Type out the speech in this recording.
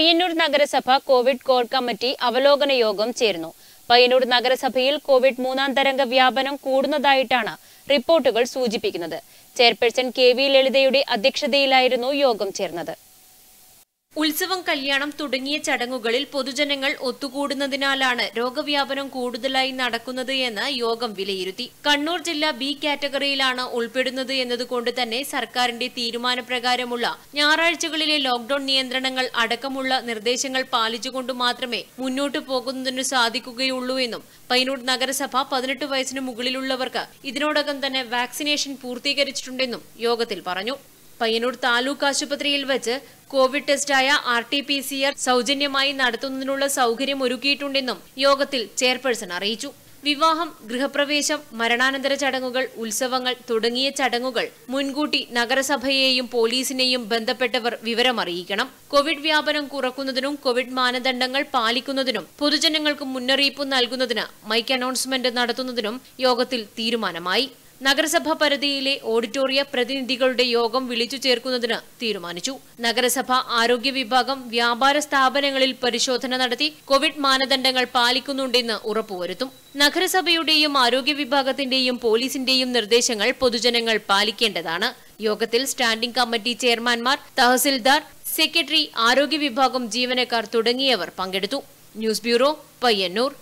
പയ്യന്നൂർ നഗരസഭ Covid core committee അവലോകന യോഗം ചേർന്നു പയ്യന്നൂർ നഗരസഭയിൽ കോവിഡ് മൂന്നാം തരംഗ വ്യാപനം കൂടുന്നതായിട്ടാണ് റിപ്പോർട്ടുകൾ സൂചിപ്പിക്കുന്നത് ചെയർപേഴ്സൺ കെ വി ലളിതയുടെ അധ്യക്ഷതയിലായിരുന്നു യോഗം ചേർന്നത് ഉത്സവം കല്യാണം തുടങ്ങിയ ചടങ്ങുകളിൽ പൊതുജനങ്ങൾ ഒത്തുകൂടുന്നതിനാലാണ് രോഗവ്യാപനം കൂടുതലായി നടക്കുന്നത് എന്ന് യോഗം വിലയിരുത്തി കണ്ണൂർ ജില്ല ബി കാറ്റഗറിയിലാണ് ഉൾപ്പെടുന്നത് എന്നതുകൊണ്ട് തന്നെ സർക്കാരിന്റെ തീരുമാനപ്രകാരമുള്ള ഞായറാഴ്ചകളിലെ ലോക്ഡൌൺ നിയന്ത്രണങ്ങൾ അടക്കമുള്ള നിർദ്ദേശങ്ങൾ പാലിച്ചുകൊണ്ട് മാത്രമേ മുന്നോട്ടു പോകുന്നതിന് സാധിക്കുകയുള്ളൂ എന്നും പൈനൂർ നഗരസഭ പതിനെട്ട് വയസ്സിന് മുകളിലുള്ളവർക്ക് ഇതിനോടകം തന്നെ വാക്സിനേഷൻ പൂർത്തീകരിച്ചിട്ടുണ്ടെന്നും യോഗത്തിൽ പറഞ്ഞു പയ്യന്നൂർ താലൂക്ക് ആശുപത്രിയിൽ വെച്ച് കോവിഡ് ടെസ്റ്റായ R T P C R സൗജന്യമായി നടത്തുന്നതിനുള്ള സൗകര്യം ഒരുക്കിയിട്ടുണ്ടെന്നും യോഗത്തിൽ ചെയർപേഴ്സൺ അറിയിച്ചു വിവാഹം ഗൃഹപ്രവേശം മരണാനന്തര ചടങ്ങുകൾ ഉത്സവങ്ങൾ തുടങ്ങിയ ചടങ്ങുകൾ മുൻകൂട്ടി നഗരസഭയെയും പോലീസിനെയും ബന്ധപ്പെട്ടവർ വിവരമറിയിക്കണം കോവിഡ് വ്യാപനം കുറക്കുന്നതിനും കോവിഡ് മാനദണ്ഡങ്ങൾ പാലിക്കുന്നതിനും പൊതുജനങ്ങൾക്ക് മുന്നറിയിപ്പ് നൽകുന്നതിന് മൈക്ക് അനൗൺസ്മെന്റ് നടത്തുന്നതിനും യോഗത്തിൽ തീരുമാനമായി നഗരസഭ പരിധിയിലെ ഓഡിറ്റോറിയ പ്രതിനിധികളുടെ യോഗം വിളിച്ചു ചേർക്കുന്നതിന് തീരുമാനിച്ചു നഗരസഭ ആരോഗ്യ വിഭാഗം വ്യാപാര സ്ഥാപനങ്ങളിൽ പരിശോധന നടത്തി കോവിഡ് മാനദണ്ഡങ്ങൾ പാലിക്കുന്നുണ്ടെന്ന് ഉറപ്പുവരുത്തും നഗരസഭയുടെയും ആരോഗ്യ വിഭാഗത്തിന്റെയും പോലീസിന്റെയും നിർദ്ദേശങ്ങൾ പൊതുജനങ്ങൾ പാലിക്കേണ്ടതാണ് യോഗത്തിൽ സ്റ്റാൻഡിംഗ് കമ്മിറ്റി ചെയർമാൻമാർ തഹസിൽദാർ സെക്രട്ടറി ആരോഗ്യ വിഭാഗം ജീവനക്കാർ തുടങ്ങിയവർ പങ്കെടുത്തു ന്യൂസ് ബ്യൂറോ പയ്യന്നൂർ